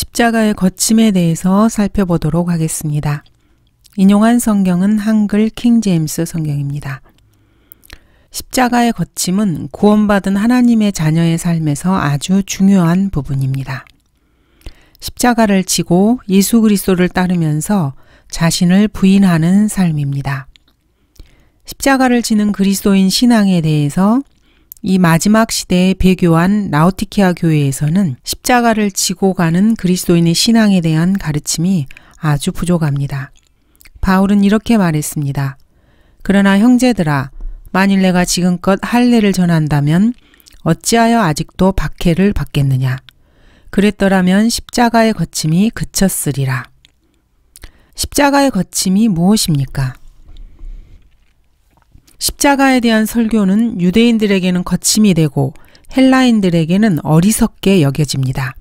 십자가의 거침에 대해서 살펴보도록 하겠습니다. 인용한 성경은 한글 킹제임스 성경입니다. 십자가의 거침은 구원받은 하나님의 자녀의 삶에서 아주 중요한 부분입니다. 십자가를 지고 예수 그리스도를 따르면서 자신을 부인하는 삶입니다. 십자가를 지는 그리스도인 신앙에 대해서 이 마지막 시대에 배교한 라우티키아 교회에서는 십자가를 지고 가는 그리스도인의 신앙에 대한 가르침이 아주 부족합니다. 바울은 이렇게 말했습니다. 그러나 형제들아, 만일 내가 지금껏 할례를 전한다면 어찌하여 아직도 박해를 받겠느냐? 그랬더라면 십자가의 거침이 그쳤으리라. 십자가의 거침이 무엇입니까? 십자가에 대한 설교는 유대인들에게는 거침이 되고 헬라인들에게는 어리석게 여겨집니다.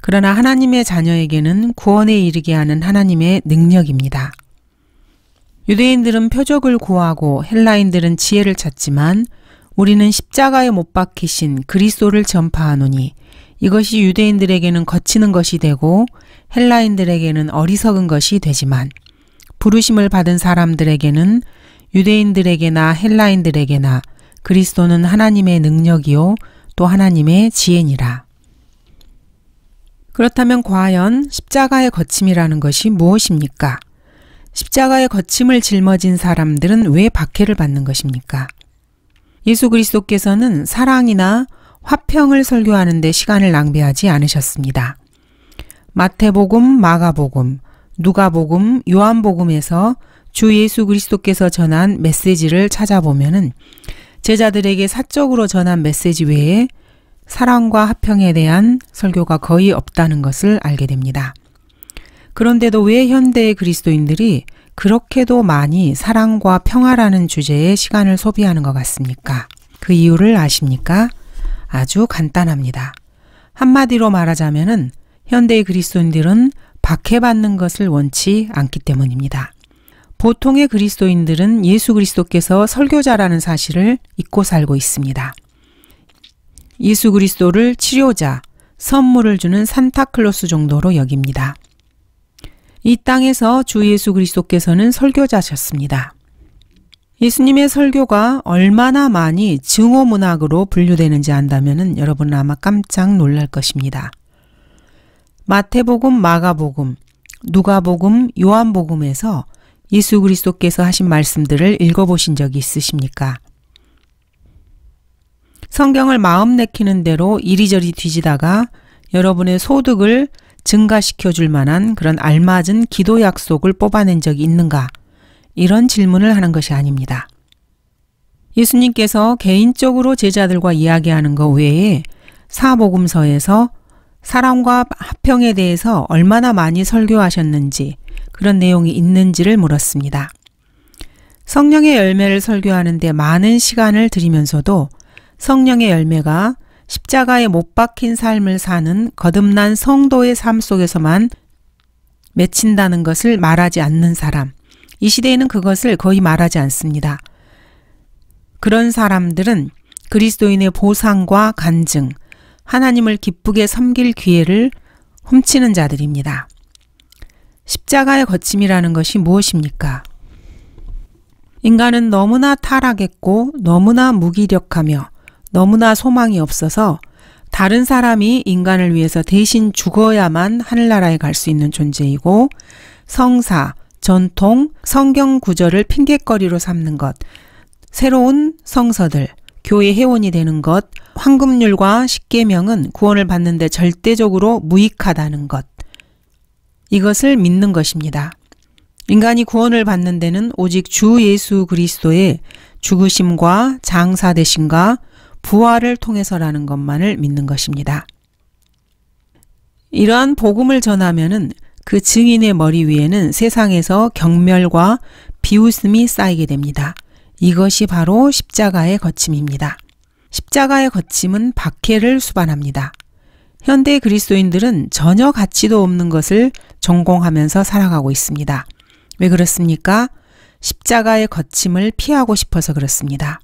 그러나 하나님의 자녀에게는 구원에 이르게 하는 하나님의 능력입니다. 유대인들은 표적을 구하고 헬라인들은 지혜를 찾지만 우리는 십자가에 못 박히신 그리스도를 전파하노니 이것이 유대인들에게는 거치는 것이 되고 헬라인들에게는 어리석은 것이 되지만 부르심을 받은 사람들에게는 유대인들에게나 헬라인들에게나 그리스도는 하나님의 능력이요 또 하나님의 지혜니라. 그렇다면 과연 십자가의 거침이라는 것이 무엇입니까? 십자가의 거침을 짊어진 사람들은 왜 박해를 받는 것입니까? 예수 그리스도께서는 사랑이나 화평을 설교하는 데 시간을 낭비하지 않으셨습니다. 마태복음, 마가복음, 누가복음, 요한복음에서 주 예수 그리스도께서 전한 메시지를 찾아보면은 제자들에게 사적으로 전한 메시지 외에 사랑과 합평에 대한 설교가 거의 없다는 것을 알게 됩니다. 그런데도 왜 현대의 그리스도인들이 그렇게도 많이 사랑과 평화라는 주제에 시간을 소비하는 것 같습니까? 그 이유를 아십니까? 아주 간단합니다. 한마디로 말하자면은 현대의 그리스도인들은 박해받는 것을 원치 않기 때문입니다. 보통의 그리스도인들은 예수 그리스도께서 설교자라는 사실을 잊고 살고 있습니다. 예수 그리스도를 치료자, 선물을 주는 산타클로스 정도로 여깁니다. 이 땅에서 주 예수 그리스도께서는 설교자셨습니다. 예수님의 설교가 얼마나 많이 증오 문학으로 분류되는지 안다면 여러분은 아마 깜짝 놀랄 것입니다. 마태복음, 마가복음, 누가복음, 요한복음에서 예수 그리스도께서 하신 말씀들을 읽어보신 적이 있으십니까? 성경을 마음 내키는 대로 이리저리 뒤지다가 여러분의 소득을 증가시켜 줄 만한 그런 알맞은 기도 약속을 뽑아낸 적이 있는가? 이런 질문을 하는 것이 아닙니다. 예수님께서 개인적으로 제자들과 이야기하는 것 외에 사복음서에서 사람과 합평에 대해서 얼마나 많이 설교하셨는지, 그런 내용이 있는지를 물었습니다. 성령의 열매를 설교하는데 많은 시간을 들이면서도 성령의 열매가 십자가에 못 박힌 삶을 사는 거듭난 성도의 삶 속에서만 맺힌다는 것을 말하지 않는 사람. 이 시대에는 그것을 거의 말하지 않습니다. 그런 사람들은 그리스도인의 보상과 간증, 하나님을 기쁘게 섬길 기회를 훔치는 자들입니다. 십자가의 거침이라는 것이 무엇입니까? 인간은 너무나 타락했고 너무나 무기력하며 너무나 소망이 없어서 다른 사람이 인간을 위해서 대신 죽어야만 하늘나라에 갈 수 있는 존재이고 성사, 전통, 성경 구절을 핑계거리로 삼는 것, 새로운 성서들, 교회 회원이 되는 것, 황금률과 십계명은 구원을 받는데 절대적으로 무익하다는 것, 이것을 믿는 것입니다. 인간이 구원을 받는 데는 오직 주 예수 그리스도의 죽으심과 장사 대신과 부활을 통해서라는 것만을 믿는 것입니다. 이러한 복음을 전하면은 그 증인의 머리 위에는 세상에서 경멸과 비웃음이 쌓이게 됩니다. 이것이 바로 십자가의 거침입니다. 십자가의 거침은 박해를 수반합니다. 현대 그리스도인들은 전혀 가치도 없는 것을 전공하면서 살아가고 있습니다. 왜 그렇습니까? 십자가의 거침을 피하고 싶어서 그렇습니다.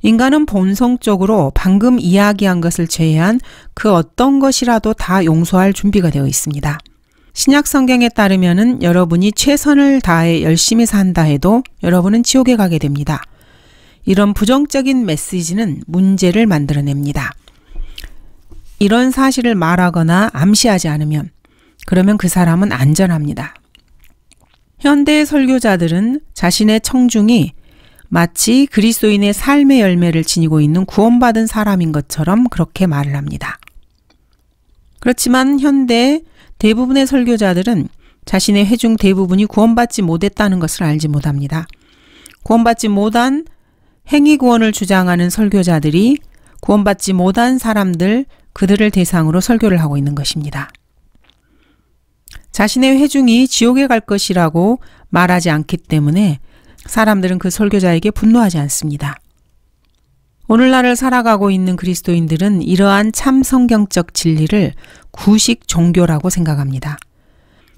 인간은 본성적으로 방금 이야기한 것을 제외한 그 어떤 것이라도 다 용서할 준비가 되어 있습니다. 신약 성경에 따르면은 여러분이 최선을 다해 열심히 산다 해도 여러분은 지옥에 가게 됩니다. 이런 부정적인 메시지는 문제를 만들어냅니다. 이런 사실을 말하거나 암시하지 않으면 그러면 그 사람은 안전합니다. 현대 설교자들은 자신의 청중이 마치 그리스도인의 삶의 열매를 지니고 있는 구원받은 사람인 것처럼 그렇게 말을 합니다. 그렇지만 현대 대부분의 설교자들은 자신의 회중 대부분이 구원받지 못했다는 것을 알지 못합니다. 구원받지 못한 행위 구원을 주장하는 설교자들이 구원받지 못한 사람들 그들을 대상으로 설교를 하고 있는 것입니다. 자신의 회중이 지옥에 갈 것이라고 말하지 않기 때문에 사람들은 그 설교자에게 분노하지 않습니다. 오늘날을 살아가고 있는 그리스도인들은 이러한 참 성경적 진리를 구식 종교라고 생각합니다.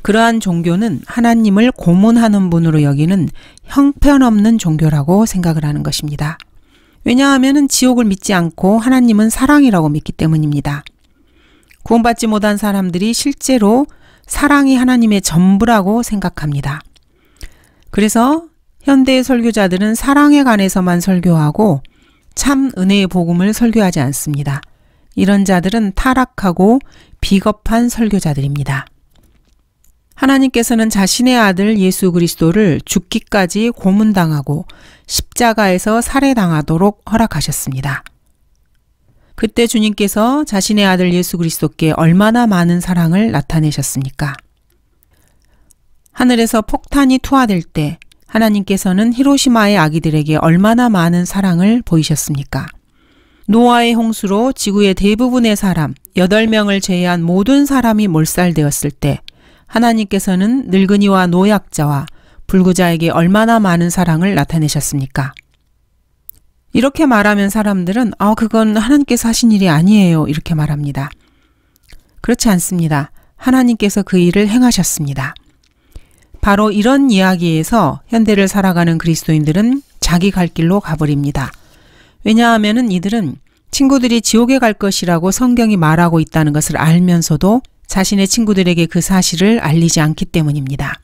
그러한 종교는 하나님을 고문하는 분으로 여기는 형편없는 종교라고 생각을 하는 것입니다. 왜냐하면 지옥을 믿지 않고 하나님은 사랑이라고 믿기 때문입니다. 구원받지 못한 사람들이 실제로 사랑이 하나님의 전부라고 생각합니다. 그래서 현대의 설교자들은 사랑에 관해서만 설교하고 참 은혜의 복음을 설교하지 않습니다. 이런 자들은 타락하고 비겁한 설교자들입니다. 하나님께서는 자신의 아들 예수 그리스도를 죽기까지 고문당하고 십자가에서 살해당하도록 허락하셨습니다. 그때 주님께서 자신의 아들 예수 그리스도께 얼마나 많은 사랑을 나타내셨습니까? 하늘에서 폭탄이 투하될 때 하나님께서는 히로시마의 아기들에게 얼마나 많은 사랑을 보이셨습니까? 노아의 홍수로 지구의 대부분의 사람, 8명을 제외한 모든 사람이 몰살되었을 때 하나님께서는 늙은이와 노약자와 불구자에게 얼마나 많은 사랑을 나타내셨습니까? 이렇게 말하면 사람들은 아 그건 하나님께서 하신 일이 아니에요 이렇게 말합니다. 그렇지 않습니다. 하나님께서 그 일을 행하셨습니다. 바로 이런 이야기에서 현대를 살아가는 그리스도인들은 자기 갈 길로 가버립니다. 왜냐하면 이들은 친구들이 지옥에 갈 것이라고 성경이 말하고 있다는 것을 알면서도 자신의 친구들에게 그 사실을 알리지 않기 때문입니다.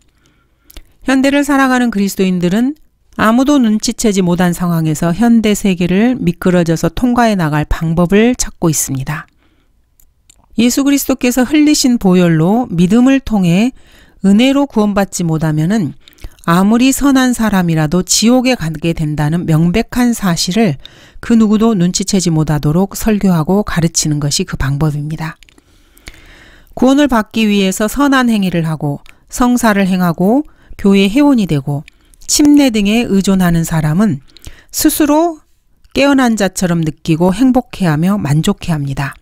현대를 살아가는 그리스도인들은 아무도 눈치채지 못한 상황에서 현대 세계를 미끄러져서 통과해 나갈 방법을 찾고 있습니다. 예수 그리스도께서 흘리신 보혈로 믿음을 통해 은혜로 구원받지 못하면은 아무리 선한 사람이라도 지옥에 가게 된다는 명백한 사실을 그 누구도 눈치채지 못하도록 설교하고 가르치는 것이 그 방법입니다. 구원을 받기 위해서 선한 행위를 하고 성사를 행하고 교회 회원이 되고 침례 등에 의존하는 사람은 스스로 깨어난 자처럼 느끼고 행복해하며 만족해합니다.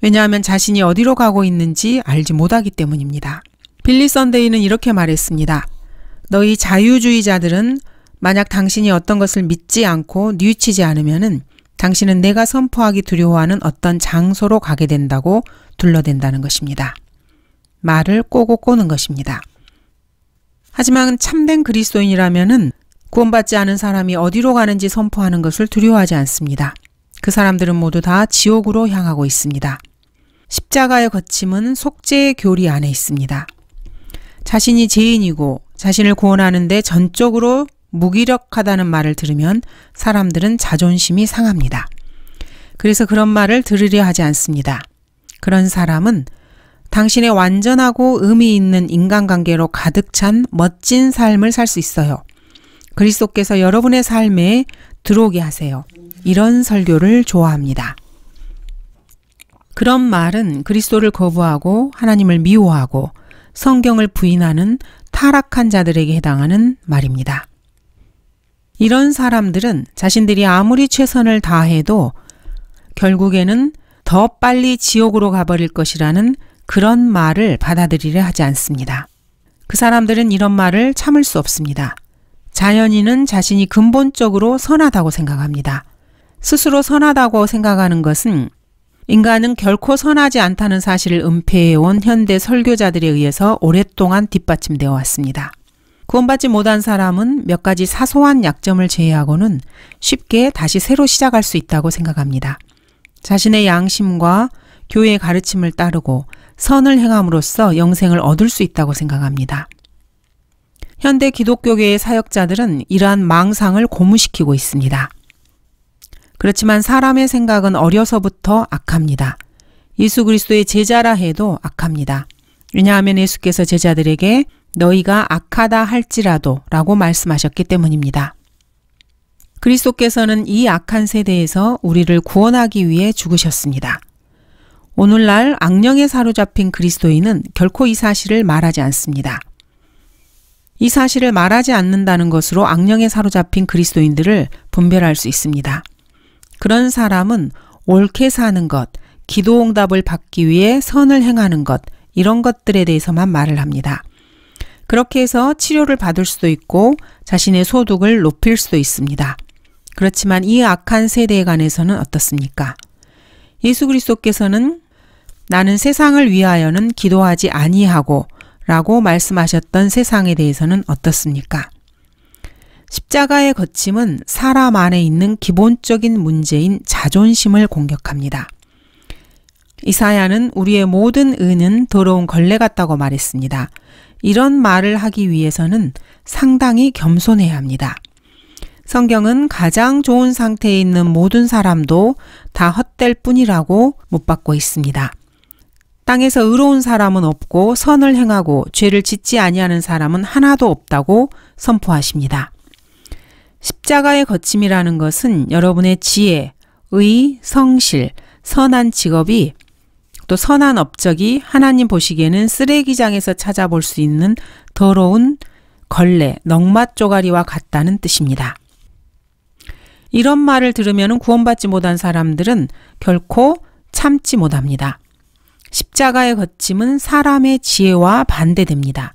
왜냐하면 자신이 어디로 가고 있는지 알지 못하기 때문입니다. 빌리 선데이는 이렇게 말했습니다. 너희 자유주의자들은 만약 당신이 어떤 것을 믿지 않고 뉘우치지 않으면은 당신은 내가 선포하기 두려워하는 어떤 장소로 가게 된다고 둘러댄다는 것입니다. 말을 꼬고 꼬는 것입니다. 하지만 참된 그리스도인이라면은 구원받지 않은 사람이 어디로 가는지 선포하는 것을 두려워하지 않습니다. 그 사람들은 모두 다 지옥으로 향하고 있습니다. 십자가의 거침은 속죄의 교리 안에 있습니다. 자신이 죄인이고 자신을 구원하는데 전적으로 무기력하다는 말을 들으면 사람들은 자존심이 상합니다. 그래서 그런 말을 들으려 하지 않습니다. 그런 사람은 당신의 완전하고 의미 있는 인간관계로 가득 찬 멋진 삶을 살 수 있어요. 그리스도께서 여러분의 삶에 들어오게 하세요. 이런 설교를 좋아합니다. 그런 말은 그리스도를 거부하고 하나님을 미워하고 성경을 부인하는 타락한 자들에게 해당하는 말입니다. 이런 사람들은 자신들이 아무리 최선을 다해도 결국에는 더 빨리 지옥으로 가버릴 것이라는 그런 말을 받아들이려 하지 않습니다. 그 사람들은 이런 말을 참을 수 없습니다. 자연인은 자신이 근본적으로 선하다고 생각합니다. 스스로 선하다고 생각하는 것은 인간은 결코 선하지 않다는 사실을 은폐해온 현대 설교자들에 의해서 오랫동안 뒷받침되어 왔습니다. 구원받지 못한 사람은 몇 가지 사소한 약점을 제외하고는 쉽게 다시 새로 시작할 수 있다고 생각합니다. 자신의 양심과 교회의 가르침을 따르고 선을 행함으로써 영생을 얻을 수 있다고 생각합니다. 현대 기독교계의 사역자들은 이러한 망상을 고무시키고 있습니다. 그렇지만 사람의 생각은 어려서부터 악합니다. 예수 그리스도의 제자라 해도 악합니다. 왜냐하면 예수께서 제자들에게 너희가 악하다 할지라도 라고 말씀하셨기 때문입니다. 그리스도께서는 이 악한 세대에서 우리를 구원하기 위해 죽으셨습니다. 오늘날 악령에 사로잡힌 그리스도인은 결코 이 사실을 말하지 않습니다. 이 사실을 말하지 않는다는 것으로 악령에 사로잡힌 그리스도인들을 분별할 수 있습니다. 그런 사람은 옳게 사는 것, 기도 응답을 받기 위해 선을 행하는 것, 이런 것들에 대해서만 말을 합니다. 그렇게 해서 치료를 받을 수도 있고 자신의 소득을 높일 수도 있습니다. 그렇지만 이 악한 세대에 관해서는 어떻습니까? 예수 그리스도께서는 나는 세상을 위하여는 기도하지 아니하고 라고 말씀하셨던 세상에 대해서는 어떻습니까? 십자가의 거침은 사람 안에 있는 기본적인 문제인 자존심을 공격합니다. 이사야는 우리의 모든 은은 더러운 걸레 같다고 말했습니다. 이런 말을 하기 위해서는 상당히 겸손해야 합니다. 성경은 가장 좋은 상태에 있는 모든 사람도 다 헛될 뿐이라고 못 받고 있습니다. 땅에서 의로운 사람은 없고 선을 행하고 죄를 짓지 아니하는 사람은 하나도 없다고 선포하십니다. 십자가의 거침이라는 것은 여러분의 지혜, 의, 성실, 선한 직업이 또 선한 업적이 하나님 보시기에는 쓰레기장에서 찾아볼 수 있는 더러운 걸레, 넝맛쪼가리와 같다는 뜻입니다. 이런 말을 들으면 구원받지 못한 사람들은 결코 참지 못합니다. 십자가의 거침은 사람의 지혜와 반대됩니다.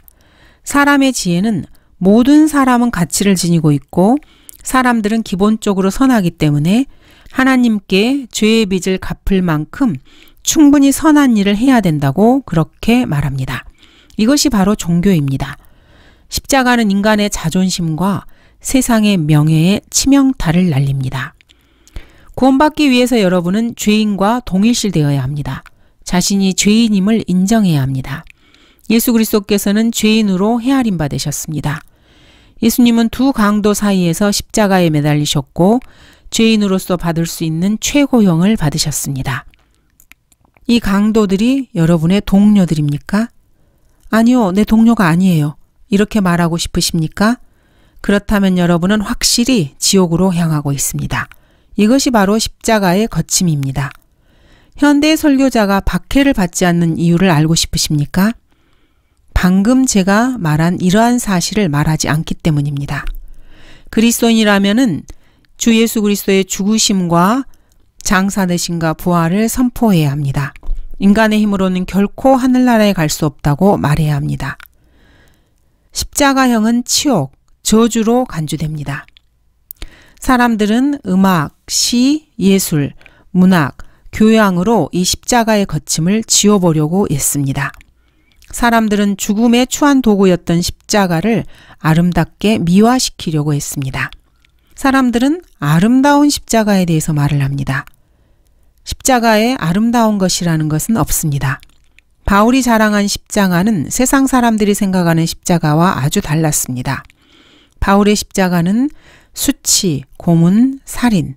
사람의 지혜는 모든 사람은 가치를 지니고 있고 사람들은 기본적으로 선하기 때문에 하나님께 죄의 빚을 갚을 만큼 충분히 선한 일을 해야 된다고 그렇게 말합니다. 이것이 바로 종교입니다. 십자가는 인간의 자존심과 세상의 명예에 치명타를 날립니다. 구원받기 위해서 여러분은 죄인과 동일시되어야 합니다. 자신이 죄인임을 인정해야 합니다. 예수 그리스도께서는 죄인으로 헤아림 받으셨습니다. 예수님은 두 강도 사이에서 십자가에 매달리셨고 죄인으로서 받을 수 있는 최고형을 받으셨습니다. 이 강도들이 여러분의 동료들입니까? 아니요, 내 동료가 아니에요. 이렇게 말하고 싶으십니까? 그렇다면 여러분은 확실히 지옥으로 향하고 있습니다. 이것이 바로 십자가의 거침입니다. 현대 설교자가 박해를 받지 않는 이유를 알고 싶으십니까? 방금 제가 말한 이러한 사실을 말하지 않기 때문입니다. 그리스도인이라면은 주 예수 그리스도의 죽으심과 장사 대신과 부활을 선포해야 합니다. 인간의 힘으로는 결코 하늘나라에 갈 수 없다고 말해야 합니다. 십자가형은 치욕, 저주로 간주됩니다. 사람들은 음악, 시, 예술, 문학, 교양으로 이 십자가의 거침을 지워보려고 했습니다. 사람들은 죽음의 추한 도구였던 십자가를 아름답게 미화시키려고 했습니다. 사람들은 아름다운 십자가에 대해서 말을 합니다. 십자가에 아름다운 것이라는 것은 없습니다. 바울이 자랑한 십자가는 세상 사람들이 생각하는 십자가와 아주 달랐습니다. 바울의 십자가는 수치, 고문, 살인,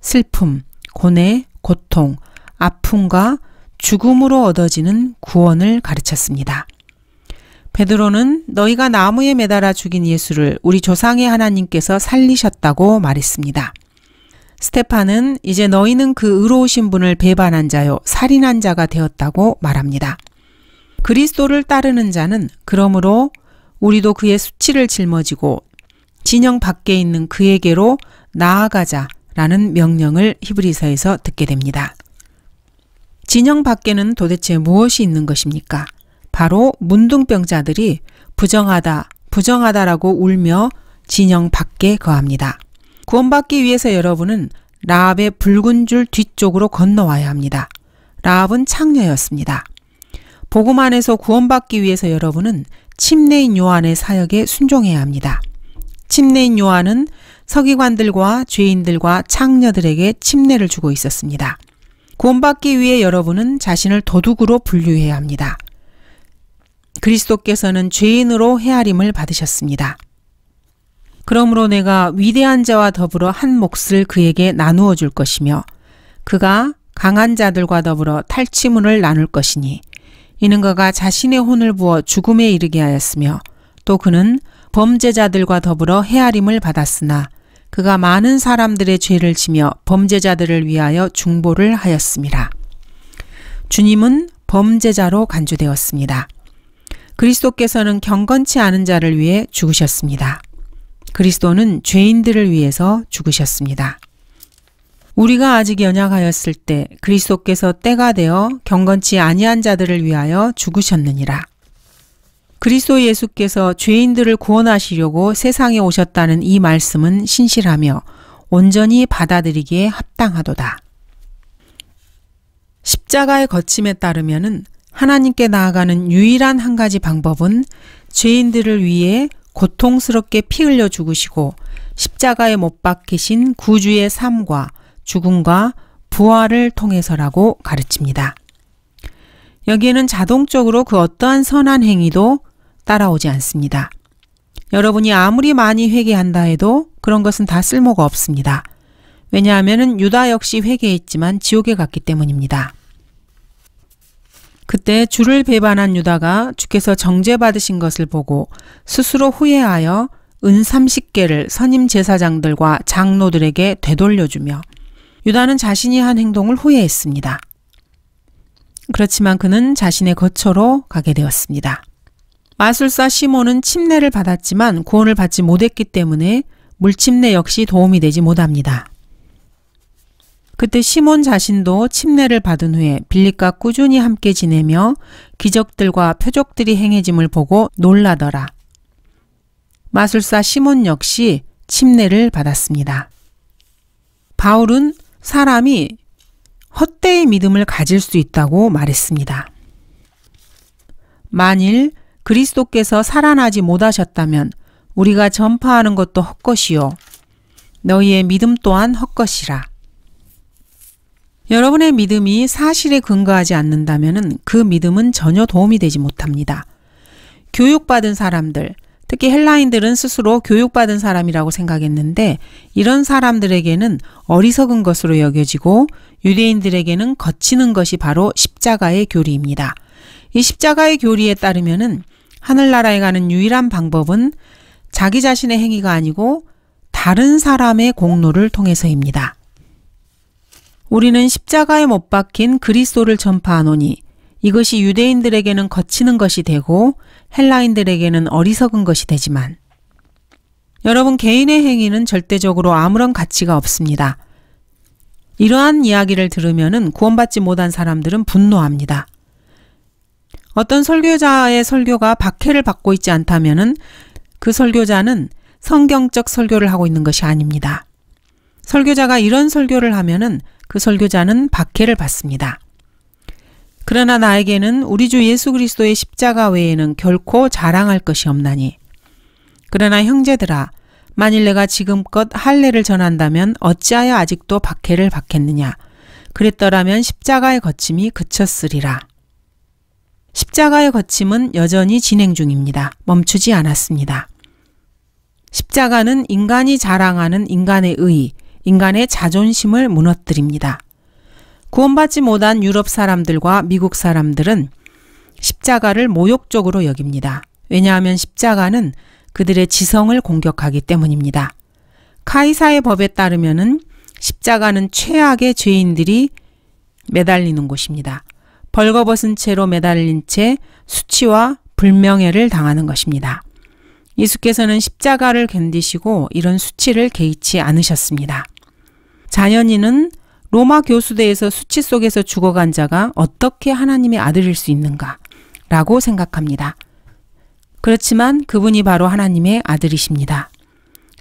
슬픔, 고뇌, 고통, 아픔과 죽음으로 얻어지는 구원을 가르쳤습니다. 베드로는 너희가 나무에 매달아 죽인 예수를 우리 조상의 하나님께서 살리셨다고 말했습니다. 스테파는 이제 너희는 그 의로우신 분을 배반한 자요, 살인한 자가 되었다고 말합니다. 그리스도를 따르는 자는 그러므로 우리도 그의 수치를 짊어지고 진영 밖에 있는 그에게로 나아가자 라는 명령을 히브리서에서 듣게 됩니다. 진영 밖에는 도대체 무엇이 있는 것입니까? 바로 문둥병자들이 부정하다, 부정하다라고 울며 진영 밖에 거합니다. 구원받기 위해서 여러분은 라합의 붉은 줄 뒤쪽으로 건너와야 합니다. 라합은 창녀였습니다. 복음 안에서 구원받기 위해서 여러분은 침례인 요한의 사역에 순종해야 합니다. 침례인 요한은 서기관들과 죄인들과 창녀들에게 침례를 주고 있었습니다. 구원받기 위해 여러분은 자신을 도둑으로 분류해야 합니다. 그리스도께서는 죄인으로 헤아림을 받으셨습니다. 그러므로 내가 위대한 자와 더불어 한 몫을 그에게 나누어 줄 것이며 그가 강한 자들과 더불어 탈취물을 나눌 것이니 이는 그가 자신의 혼을 부어 죽음에 이르게 하였으며 또 그는 범죄자들과 더불어 헤아림을 받았으나 그가 많은 사람들의 죄를 지며 범죄자들을 위하여 중보를 하였습니다. 주님은 범죄자로 간주되었습니다. 그리스도께서는 경건치 않은 자를 위해 죽으셨습니다. 그리스도는 죄인들을 위해서 죽으셨습니다. 우리가 아직 연약하였을 때 그리스도께서 때가 되어 경건치 아니한 자들을 위하여 죽으셨느니라. 그리스도 예수께서 죄인들을 구원하시려고 세상에 오셨다는 이 말씀은 신실하며 온전히 받아들이기에 합당하도다. 십자가의 거침에 따르면 하나님께 나아가는 유일한 한 가지 방법은 죄인들을 위해 고통스럽게 피 흘려 죽으시고 십자가에 못 박히신 구주의 삶과 죽음과 부활을 통해서라고 가르칩니다. 여기에는 자동적으로 그 어떠한 선한 행위도 따라오지 않습니다. 여러분이 아무리 많이 회개한다 해도 그런 것은 다 쓸모가 없습니다. 왜냐하면 유다 역시 회개했지만 지옥에 갔기 때문입니다. 그때 주를 배반한 유다가 주께서 정죄받으신 것을 보고 스스로 후회하여 은 30개를 선임 제사장들과 장로들에게 되돌려주며 유다는 자신이 한 행동을 후회했습니다. 그렇지만 그는 자신의 거처로 가게 되었습니다. 마술사 시몬은 침례를 받았지만 구원을 받지 못했기 때문에 물침례 역시 도움이 되지 못합니다. 그때 시몬 자신도 침례를 받은 후에 빌립과 꾸준히 함께 지내며 기적들과 표적들이 행해짐을 보고 놀라더라. 마술사 시몬 역시 침례를 받았습니다. 바울은 사람이 헛되이 믿음을 가질 수 있다고 말했습니다. 만일 그리스도께서 살아나지 못하셨다면 우리가 전파하는 것도 헛것이요. 너희의 믿음 또한 헛것이라. 여러분의 믿음이 사실에 근거하지 않는다면 그 믿음은 전혀 도움이 되지 못합니다. 교육받은 사람들, 특히 헬라인들은 스스로 교육받은 사람이라고 생각했는데 이런 사람들에게는 어리석은 것으로 여겨지고 유대인들에게는 거치는 것이 바로 십자가의 교리입니다. 이 십자가의 교리에 따르면은 하늘나라에 가는 유일한 방법은 자기 자신의 행위가 아니고 다른 사람의 공로를 통해서입니다. 우리는 십자가에 못 박힌 그리스도를 전파하노니 이것이 유대인들에게는 거치는 것이 되고 헬라인들에게는 어리석은 것이 되지만 여러분 개인의 행위는 절대적으로 아무런 가치가 없습니다. 이러한 이야기를 들으면 구원받지 못한 사람들은 분노합니다. 어떤 설교자의 설교가 박해를 받고 있지 않다면은 그 설교자는 성경적 설교를 하고 있는 것이 아닙니다. 설교자가 이런 설교를 하면은 그 설교자는 박해를 받습니다. 그러나 나에게는 우리 주 예수 그리스도의 십자가 외에는 결코 자랑할 것이 없나니. 그러나 형제들아, 만일 내가 지금껏 할례를 전한다면 어찌하여 아직도 박해를 받겠느냐. 그랬더라면 십자가의 거침이 그쳤으리라. 십자가의 거침은 여전히 진행 중입니다. 멈추지 않았습니다. 십자가는 인간이 자랑하는 인간의 의, 인간의 자존심을 무너뜨립니다. 구원받지 못한 유럽 사람들과 미국 사람들은 십자가를 모욕적으로 여깁니다. 왜냐하면 십자가는 그들의 지성을 공격하기 때문입니다. 카이사의 법에 따르면 십자가는 최악의 죄인들이 매달리는 곳입니다. 벌거벗은 채로 매달린 채 수치와 불명예를 당하는 것입니다. 예수께서는 십자가를 견디시고 이런 수치를 개의치 않으셨습니다. 자연인은 로마 교수대에서 수치 속에서 죽어간 자가 어떻게 하나님의 아들일 수 있는가 라고 생각합니다. 그렇지만 그분이 바로 하나님의 아들이십니다.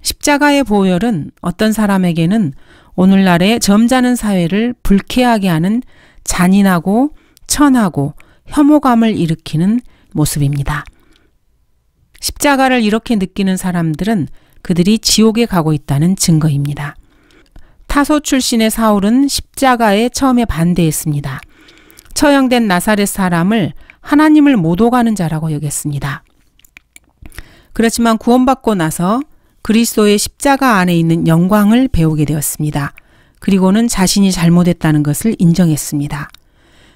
십자가의 보혈은 어떤 사람에게는 오늘날의 점잖은 사회를 불쾌하게 하는 잔인하고 실천하고 혐오감을 일으키는 모습입니다. 십자가를 이렇게 느끼는 사람들은 그들이 지옥에 가고 있다는 증거입니다. 타소 출신의 사울은 십자가에 처음에 반대했습니다. 처형된 나사렛 사람을 하나님을 못 오가는 자라고 여겼습니다. 그렇지만 구원받고 나서 그리스도의 십자가 안에 있는 영광을 배우게 되었습니다. 그리고는 자신이 잘못했다는 것을 인정했습니다.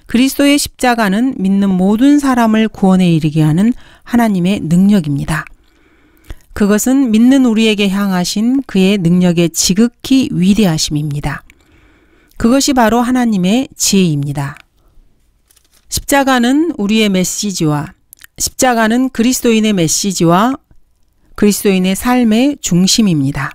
그리스도의 십자가는 믿는 모든 사람을 구원에 이르게 하는 하나님의 능력입니다. 그것은 믿는 우리에게 향하신 그의 능력의 지극히 위대하심입니다. 그것이 바로 하나님의 지혜입니다. 십자가는 우리의 메시지와 십자가는 그리스도인의 메시지와 그리스도인의 삶의 중심입니다.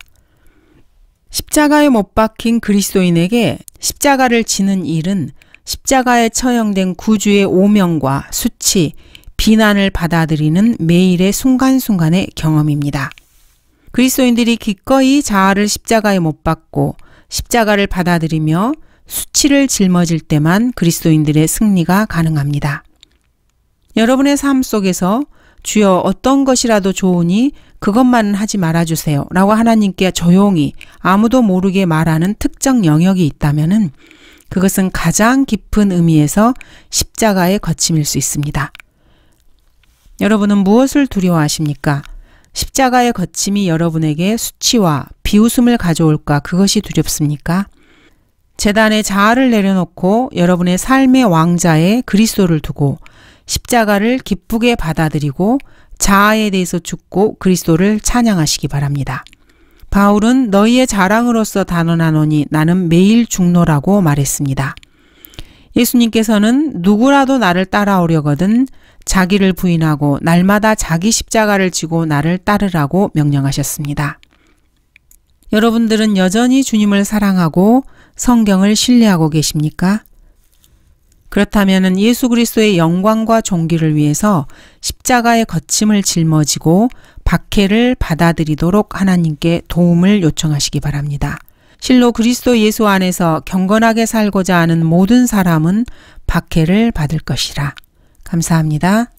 십자가에 못 박힌 그리스도인에게 십자가를 지는 일은 십자가에 처형된 구주의 오명과 수치, 비난을 받아들이는 매일의 순간순간의 경험입니다. 그리스도인들이 기꺼이 자아를 십자가에 못 박고 십자가를 받아들이며 수치를 짊어질 때만 그리스도인들의 승리가 가능합니다. 여러분의 삶 속에서 주여 어떤 것이라도 좋으니 그것만 하지 말아주세요 라고 하나님께 조용히 아무도 모르게 말하는 특정 영역이 있다면은 그것은 가장 깊은 의미에서 십자가의 거침일 수 있습니다. 여러분은 무엇을 두려워하십니까? 십자가의 거침이 여러분에게 수치와 비웃음을 가져올까 그것이 두렵습니까? 재단의 자아를 내려놓고 여러분의 삶의 왕자에 그리스도를 두고 십자가를 기쁘게 받아들이고 자아에 대해서 죽고 그리스도를 찬양하시기 바랍니다. 바울은 너희의 자랑으로서 단언하노니 나는 매일 죽노라고 말했습니다. 예수님께서는 누구라도 나를 따라오려거든 자기를 부인하고 날마다 자기 십자가를 지고 나를 따르라고 명령하셨습니다. 여러분들은 여전히 주님을 사랑하고 성경을 신뢰하고 계십니까? 그렇다면 예수 그리스도의 영광과 종기를 위해서 십자가의 거침을 짊어지고 박해를 받아들이도록 하나님께 도움을 요청하시기 바랍니다. 실로 그리스도 예수 안에서 경건하게 살고자 하는 모든 사람은 박해를 받을 것이라. 감사합니다.